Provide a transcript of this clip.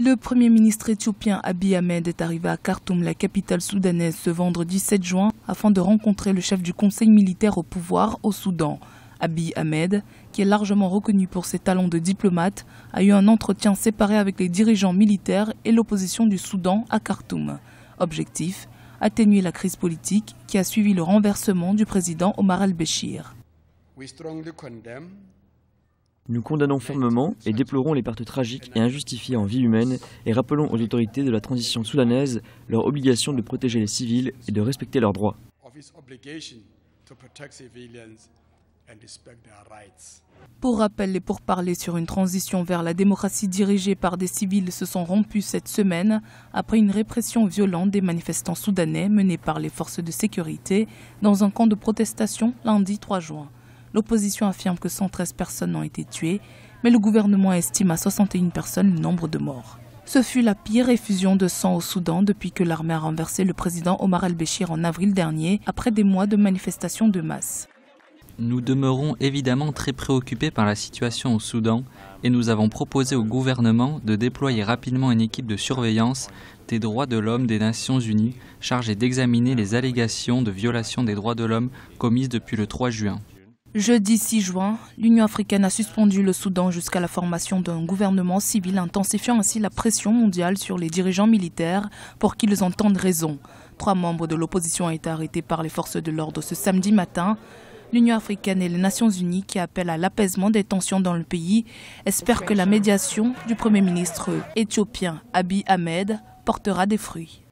Le Premier ministre éthiopien Abiy Ahmed est arrivé à Khartoum, la capitale soudanaise, ce vendredi 7 juin afin de rencontrer le chef du conseil militaire au pouvoir au Soudan. Abiy Ahmed, qui est largement reconnu pour ses talents de diplomate, a eu un entretien séparé avec les dirigeants militaires et l'opposition du Soudan à Khartoum. Objectif Atténuer la crise politique qui a suivi le renversement du président Omar al-Béchir. Nous condamnons fermement et déplorons les pertes tragiques et injustifiées en vie humaine et rappelons aux autorités de la transition soudanaise leur obligation de protéger les civils et de respecter leurs droits. Pour rappel, et pour parler sur une transition vers la démocratie dirigée par des civils se sont rompus cette semaine après une répression violente des manifestants soudanais menés par les forces de sécurité dans un camp de protestation lundi 3 juin. L'opposition affirme que 113 personnes ont été tuées, mais le gouvernement estime à 61 personnes le nombre de morts. Ce fut la pire effusion de sang au Soudan depuis que l'armée a renversé le président Omar el-Béchir en avril dernier, après des mois de manifestations de masse. Nous demeurons évidemment très préoccupés par la situation au Soudan et nous avons proposé au gouvernement de déployer rapidement une équipe de surveillance des droits de l'homme des Nations Unies chargée d'examiner les allégations de violation des droits de l'homme commises depuis le 3 juin. Jeudi 6 juin, l'Union africaine a suspendu le Soudan jusqu'à la formation d'un gouvernement civil, intensifiant ainsi la pression mondiale sur les dirigeants militaires pour qu'ils entendent raison. Trois membres de l'opposition ont été arrêtés par les forces de l'ordre ce samedi matin. L'Union africaine et les Nations unies, qui appellent à l'apaisement des tensions dans le pays, espèrent que la médiation du Premier ministre éthiopien Abiy Ahmed portera des fruits.